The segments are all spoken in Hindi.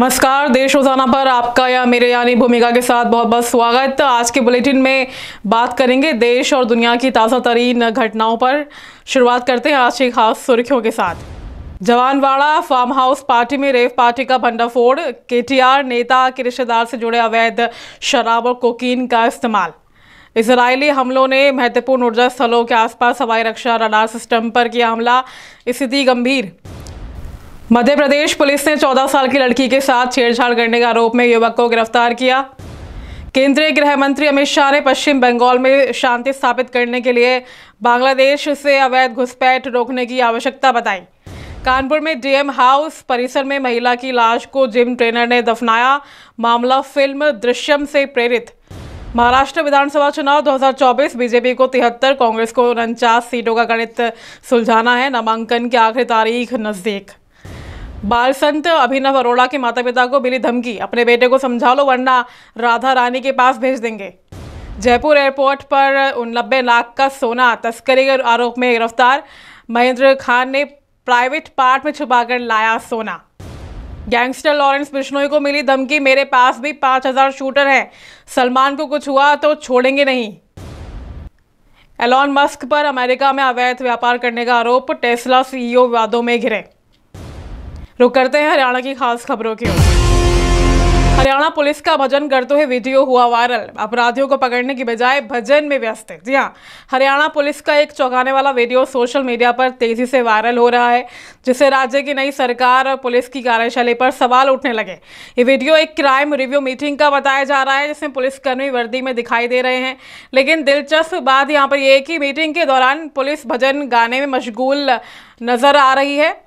नमस्कार देश रोजाना पर आपका या मेरे यानी भूमिका के साथ बहुत बहुत स्वागत आज के बुलेटिन में बात करेंगे देश और दुनिया की ताज़ा तरीन घटनाओं पर शुरुआत करते हैं आज की खास सुर्खियों के साथ जवानवाड़ा फार्म हाउस पार्टी में रेव पार्टी का भंडाफोड़ आर नेता के रिश्तेदार से जुड़े अवैध शराब और कोकीन का इस्तेमाल इसराइली हमलों ने महत्वपूर्ण ऊर्जा स्थलों के आसपास हवाई रक्षा रडार सिस्टम पर किया हमला स्थिति गंभीर मध्य प्रदेश पुलिस ने 14 साल की लड़की के साथ छेड़छाड़ करने के आरोप में युवक को गिरफ्तार किया केंद्रीय गृह मंत्री अमित शाह ने पश्चिम बंगाल में शांति स्थापित करने के लिए बांग्लादेश से अवैध घुसपैठ रोकने की आवश्यकता बताई कानपुर में डीएम हाउस परिसर में महिला की लाश को जिम ट्रेनर ने दफनाया मामला फिल्म दृश्यम से प्रेरित महाराष्ट्र विधानसभा चुनाव 2024 बीजेपी को तिहत्तर कांग्रेस को उनचास सीटों का गणित सुलझाना है नामांकन की आखिरी तारीख नज़दीक बाल संत अभिनव अरोड़ा के माता पिता को मिली धमकी अपने बेटे को समझा लो वरना राधा रानी के पास भेज देंगे जयपुर एयरपोर्ट पर नब्बे लाख का सोना तस्करी के आरोप में गिरफ्तार महेंद्र खान ने प्राइवेट पार्ट में छुपाकर लाया सोना गैंगस्टर लॉरेंस बिश्नोई को मिली धमकी मेरे पास भी पाँच हजार शूटर हैं सलमान को कुछ हुआ तो छोड़ेंगे नहीं एलॉन मस्क पर अमेरिका में अवैध व्यापार करने का आरोप टेस्ला सीईओ वादों में घिरे रुक करते हैं हरियाणा की खास खबरों की हरियाणा पुलिस का भजन करते हुए वीडियो हुआ वायरल अपराधियों को पकड़ने की बजाय भजन में व्यस्त है जी हाँ हरियाणा पुलिस का एक चौंकाने वाला वीडियो सोशल मीडिया पर तेजी से वायरल हो रहा है जिससे राज्य की नई सरकार और पुलिस की कार्यशैली पर सवाल उठने लगे ये वीडियो एक क्राइम रिव्यू मीटिंग का बताया जा रहा है जिसमें पुलिसकर्मी वर्दी में दिखाई दे रहे हैं लेकिन दिलचस्प बात यहाँ पर यह है कि मीटिंग के दौरान पुलिस भजन गाने में मशगूल नजर आ रही है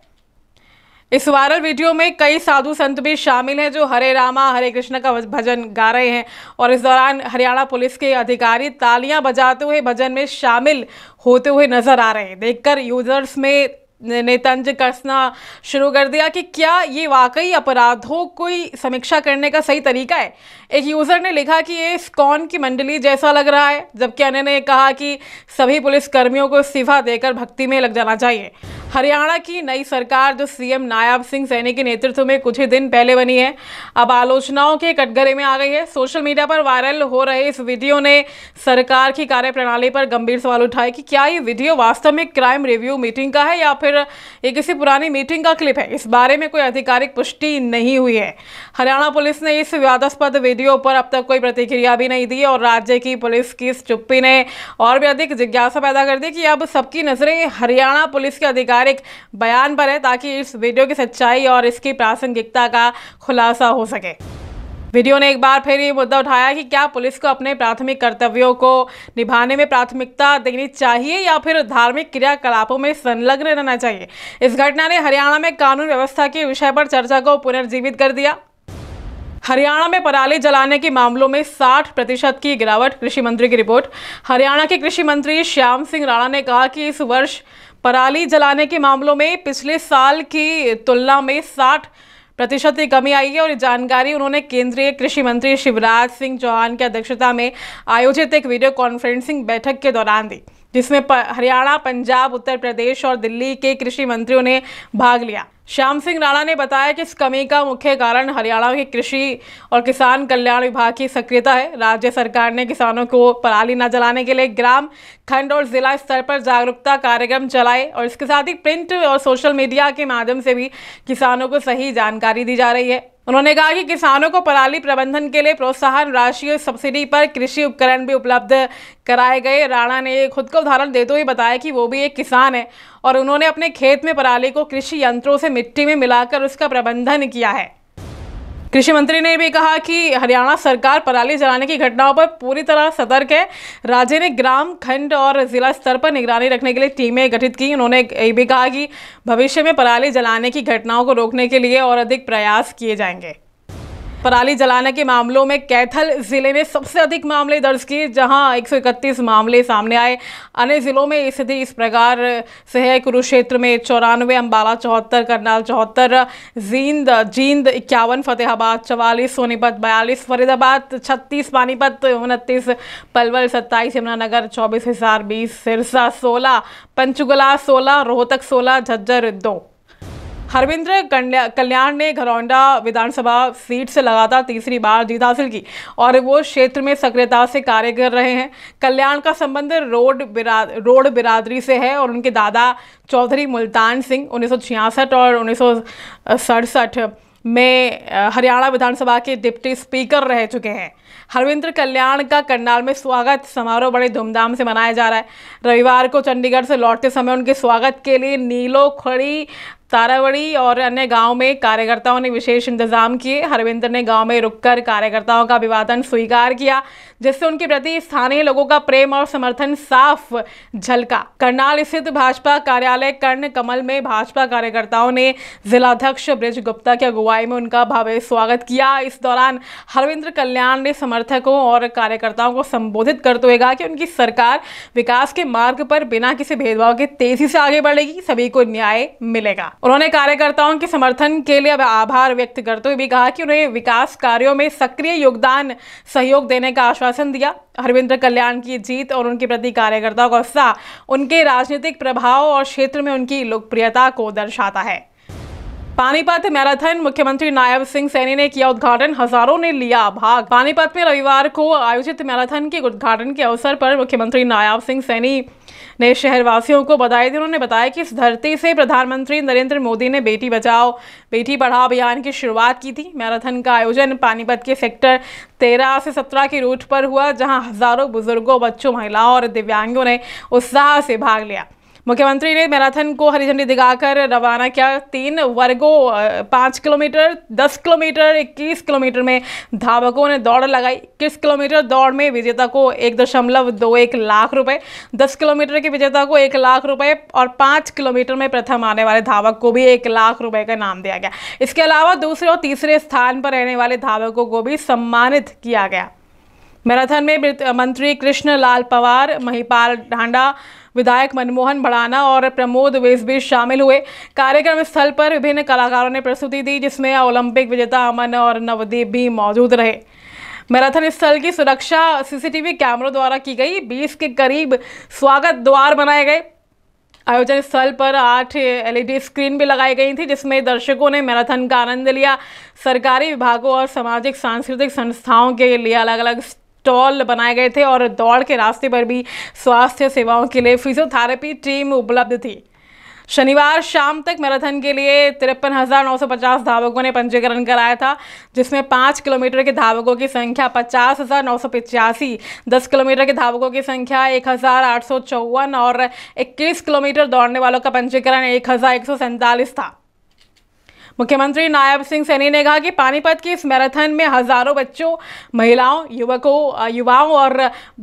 इस वायरल वीडियो में कई साधु संत भी शामिल हैं जो हरे रामा हरे कृष्ण का भजन गा रहे हैं और इस दौरान हरियाणा पुलिस के अधिकारी तालियां बजाते हुए भजन में शामिल होते हुए नजर आ रहे हैं देखकर यूजर्स में ने तंज कसना शुरू कर दिया कि क्या ये वाकई अपराधों की समीक्षा करने का सही तरीका है एक यूज़र ने लिखा कि ये स्कॉन की मंडली जैसा लग रहा है जबकि अन्य ने कहा कि सभी पुलिस कर्मियों को इस्तीफा देकर भक्ति में लग जाना चाहिए हरियाणा की नई सरकार जो सीएम नायाब सिंह सैनी के नेतृत्व में कुछ ही दिन पहले बनी है अब आलोचनाओं के कटघरे में आ गई है सोशल मीडिया पर वायरल हो रहे इस वीडियो ने सरकार की कार्यप्रणाली पर गंभीर सवाल उठाए कि क्या ये वीडियो वास्तव में क्राइम रिव्यू मीटिंग का है या फिर ये किसी पुरानी मीटिंग का क्लिप है इस बारे में कोई आधिकारिक पुष्टि नहीं हुई है हरियाणा पुलिस ने इस विवादास्पद वीडियो पर अब तक कोई प्रतिक्रिया भी नहीं दी और राज्य की पुलिस की इस चुप्पी ने और भी अधिक जिज्ञासा पैदा कर दी कि अब सबकी नज़रें हरियाणा पुलिस के अधिकारी आधिकारिक बयान पर है ताकि इस वीडियो की सच्चाई और इसकी प्रासंगिकता का खुलासा हो सके वीडियो ने एक बार फिर ये मुद्दा उठाया कि क्या पुलिस को अपने प्राथमिक कर्तव्यों को निभाने में प्राथमिकता देनी चाहिए या फिर धार्मिक क्रियाकलापों में संलग्न रहना चाहिए इस घटना ने हरियाणा में कानून व्यवस्था के विषय पर चर्चा को पुनर्जीवित कर दिया हरियाणा में पराली जलाने के मामलों में 60 प्रतिशत की गिरावट कृषि मंत्री की रिपोर्ट हरियाणा के कृषि मंत्री श्याम सिंह राणा ने कहा कि इस वर्ष पराली जलाने के मामलों में पिछले साल की तुलना में साठ प्रतिशत की कमी आई है और जानकारी उन्होंने केंद्रीय कृषि मंत्री शिवराज सिंह चौहान की अध्यक्षता में आयोजित एक वीडियो कॉन्फ्रेंसिंग बैठक के दौरान दी जिसमें हरियाणा पंजाब उत्तर प्रदेश और दिल्ली के कृषि मंत्रियों ने भाग लिया श्याम सिंह राणा ने बताया कि इस कमी का मुख्य कारण हरियाणा के कृषि और किसान कल्याण विभाग की सक्रियता है राज्य सरकार ने किसानों को पराली न जलाने के लिए ग्राम खंड और जिला स्तर पर जागरूकता कार्यक्रम चलाए और इसके साथ ही प्रिंट और सोशल मीडिया के माध्यम से भी किसानों को सही जानकारी दी जा रही है उन्होंने कहा कि किसानों को पराली प्रबंधन के लिए प्रोत्साहन राशि और सब्सिडी पर कृषि उपकरण भी उपलब्ध कराए गए राणा ने खुद का उदाहरण देते हुए बताया कि वो भी एक किसान है और उन्होंने अपने खेत में पराली को कृषि यंत्रों से मिट्टी में मिलाकर उसका प्रबंधन किया है कृषि मंत्री ने भी कहा कि हरियाणा सरकार पराली जलाने की घटनाओं पर पूरी तरह सतर्क है राज्य ने ग्राम खंड और जिला स्तर पर निगरानी रखने के लिए टीमें गठित की उन्होंने ये भी कहा कि भविष्य में पराली जलाने की घटनाओं को रोकने के लिए और अधिक प्रयास किए जाएंगे पराली जलाने के मामलों में कैथल ज़िले में सबसे अधिक मामले दर्ज किए जहां 131 मामले सामने आए अन्य ज़िलों में स्थिति इस प्रकार से है कुरुक्षेत्र में चौरानवे अम्बाला चौहत्तर करनाल चौहत्तर जींद जींद इक्यावन फतेहाबाद चवालीस सोनीपत बयालीस फरीदाबाद छत्तीस पानीपत उनतीस पलवल सत्ताईस यमुनानगर चौबीस हिसार बीस सिरसा सोलह पंचकुला सोलह रोहतक सोलह झज्जर दो हरविंद्र कल्याण ने घरौंडा विधानसभा सीट से लगातार तीसरी बार जीत हासिल की और वो क्षेत्र में सक्रियता से कार्य कर रहे हैं कल्याण का संबंध रोड बिरा रोड बिरादरी से है और उनके दादा चौधरी मुल्तान सिंह उन्नीस और उन्नीस में हरियाणा विधानसभा के डिप्टी स्पीकर रह चुके हैं हरविंद्र कल्याण का करनाल में स्वागत समारोह बड़े धूमधाम से मनाया जा रहा है रविवार को चंडीगढ़ से लौटते समय उनके स्वागत के लिए नीलो खड़ी तारावड़ी और अन्य गांव में कार्यकर्ताओं ने विशेष इंतजाम किए हरविंदर ने गांव में रुककर कार्यकर्ताओं का अभिवादन स्वीकार किया जिससे उनके प्रति स्थानीय लोगों का प्रेम और समर्थन साफ झलका करनाल स्थित भाजपा कार्यालय कर्ण कमल में भाजपा कार्यकर्ताओं ने जिलाध्यक्ष ब्रज गुप्ता की अगुवाई में उनका भव्य स्वागत किया इस दौरान हरविंद्र कल्याण ने समर्थकों और कार्यकर्ताओं को संबोधित करते हुए कहा कि उनकी सरकार विकास के मार्ग पर बिना किसी भेदभाव के तेजी से आगे बढ़ेगी सभी को न्याय मिलेगा उन्होंने कार्यकर्ताओं के समर्थन के लिए आभार व्यक्त करते हुए भी कहा कि उन्हें विकास कार्यों में सक्रिय योगदान सहयोग देने का आश्वासन दिया हरविंद्र कल्याण की जीत और उनके प्रति कार्यकर्ताओं का उत्साह उनके राजनीतिक प्रभाव और क्षेत्र में उनकी लोकप्रियता को दर्शाता है पानीपत मैराथन मुख्यमंत्री नायब सिंह सैनी ने किया उद्घाटन हजारों ने लिया भाग पानीपत में रविवार को आयोजित मैराथन के उद्घाटन के अवसर पर मुख्यमंत्री नायब सिंह सैनी ने शहरवासियों को बधाई दी उन्होंने बताया कि इस धरती से प्रधानमंत्री नरेंद्र मोदी ने बेटी बचाओ बेटी पढ़ाओ अभियान की शुरुआत की थी मैराथन का आयोजन पानीपत के सेक्टर तेरह से सत्रह के रूट पर हुआ जहाँ हजारों बुजुर्गों बच्चों महिलाओं और दिव्यांगों ने उत्साह से भाग लिया मुख्यमंत्री ने मैराथन को हरी झंडी दिखाकर रवाना किया तीन वर्गों पाँच किलोमीटर दस किलोमीटर इक्कीस किलोमीटर में धावकों ने दौड़ लगाई इक्कीस किलोमीटर दौड़ में विजेता को एक दशमलव दो एक लाख रुपए दस किलोमीटर के विजेता को एक लाख रुपए और पाँच किलोमीटर में प्रथम आने वाले धावक को भी एक लाख रुपए का नाम दिया गया इसके अलावा दूसरे और तीसरे स्थान पर रहने वाले धावकों को भी सम्मानित किया गया मैराथन में मंत्री कृष्ण लाल पवार महिपाल ढांडा विधायक मनमोहन भड़ाना और प्रमोद भी शामिल हुए कार्यक्रम स्थल पर विभिन्न कलाकारों ने प्रस्तुति दी जिसमें ओलंपिक विजेता अमन और नवदीप भी मौजूद रहे मैराथन स्थल की सुरक्षा सीसीटीवी कैमरों द्वारा की गई बीस के करीब स्वागत द्वार बनाए गए आयोजन स्थल पर आठ एलईडी स्क्रीन भी लगाई गई थी जिसमें दर्शकों ने मैराथन का आनंद लिया सरकारी विभागों और सामाजिक सांस्कृतिक संस्थाओं के लिए अलग अलग स्टॉल बनाए गए थे और दौड़ के रास्ते पर भी स्वास्थ्य सेवाओं के लिए फिजियोथेरेपी टीम उपलब्ध थी शनिवार शाम तक मैराथन के लिए तिरपन हज़ार नौ सौ पचास धावकों ने पंजीकरण कराया था जिसमें पाँच किलोमीटर के धावकों की संख्या पचास हज़ार नौ सौ पिचासी दस किलोमीटर के धावकों की संख्या एक हज़ार आठ सौ चौवन और इक्कीस किलोमीटर दौड़ने वालों का पंजीकरण एक हज़ार एक सौ सैंतालीस था मुख्यमंत्री नायब सिंह सैनी ने कहा कि पानीपत की इस मैराथन में हजारों बच्चों महिलाओं युवकों युवाओं और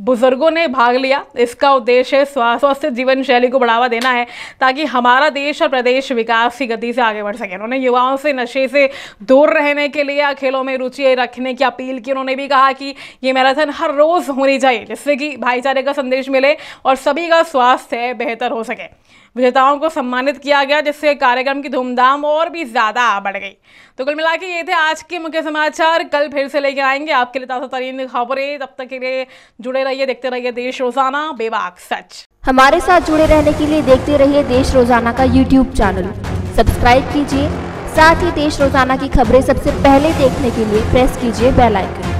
बुजुर्गों ने भाग लिया इसका उद्देश्य स्वास्थ्य जीवन शैली को बढ़ावा देना है ताकि हमारा देश और प्रदेश विकास की गति से आगे बढ़ सके उन्होंने युवाओं से नशे से दूर रहने के लिए खेलों में रुचि रखने की अपील की उन्होंने भी कहा कि ये मैराथन हर रोज़ होनी चाहिए जिससे कि भाईचारे का संदेश मिले और सभी का स्वास्थ्य बेहतर हो सके विजेताओं को सम्मानित किया गया जिससे कार्यक्रम की धूमधाम और भी ज़्यादा क्या बढ़ गई तो कुल मिला के ये थे आज के मुख्य समाचार कल फिर से लेके आएंगे आपके लिए ताज़ा तरीन खबरें तब तक के लिए जुड़े रहिए देखते रहिए देश रोजाना बेबाक सच हमारे साथ जुड़े रहने के लिए देखते रहिए देश रोजाना का यूट्यूब चैनल सब्सक्राइब कीजिए साथ ही देश रोजाना की खबरें सबसे पहले देखने के लिए प्रेस कीजिए बेलाइकन